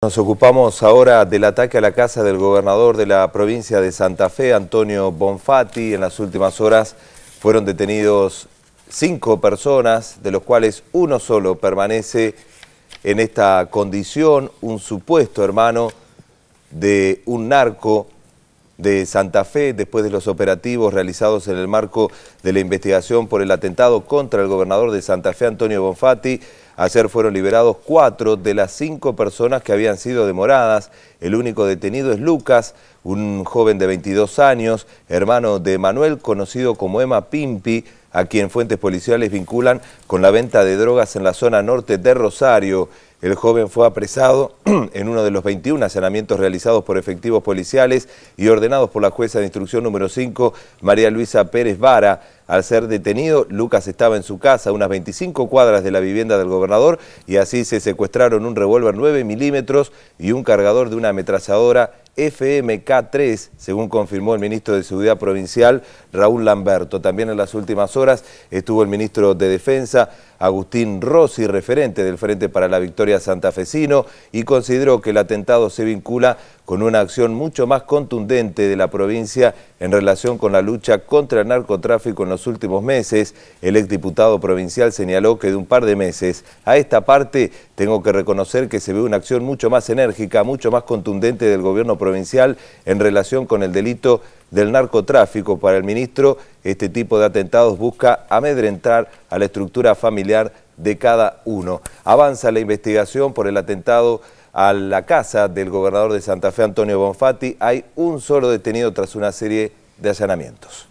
Nos ocupamos ahora del ataque a la casa del gobernador de la provincia de Santa Fe, Antonio Bonfatti. En las últimas horas fueron detenidos cinco personas, de los cuales uno solo permanece en esta condición, un supuesto hermano de un narco de Santa Fe después de los operativos realizados en el marco de la investigación por el atentado contra el gobernador de Santa Fe, Antonio Bonfatti. Ayer fueron liberados cuatro de las cinco personas que habían sido demoradas. El único detenido es Lucas, un joven de 22 años, hermano de Manuel, conocido como Emma Pimpi, a quien fuentes policiales vinculan con la venta de drogas en la zona norte de Rosario. El joven fue apresado en uno de los 21 allanamientos realizados por efectivos policiales y ordenados por la jueza de instrucción número 5, María Luisa Pérez Vara. Al ser detenido, Lucas estaba en su casa, unas 25 cuadras de la vivienda del gobernador, y así se secuestraron un revólver 9 milímetros y un cargador de una ametralladora FMK3, según confirmó el ministro de Seguridad Provincial, Raúl Lamberto. También en las últimas horas estuvo el ministro de Defensa, Agustín Rossi, referente del Frente para la Victoria Santafesino, y consideró que el atentado se vincula con una acción mucho más contundente de la provincia en relación con la lucha contra el narcotráfico en los últimos meses. El exdiputado provincial señaló que de un par de meses a esta parte tengo que reconocer que se ve una acción mucho más enérgica, mucho más contundente del gobierno provincial provincial en relación con el delito del narcotráfico. Para el ministro, este tipo de atentados busca amedrentar a la estructura familiar de cada uno. Avanza la investigación por el atentado a la casa del gobernador de Santa Fe, Antonio Bonfatti. Hay un solo detenido tras una serie de allanamientos.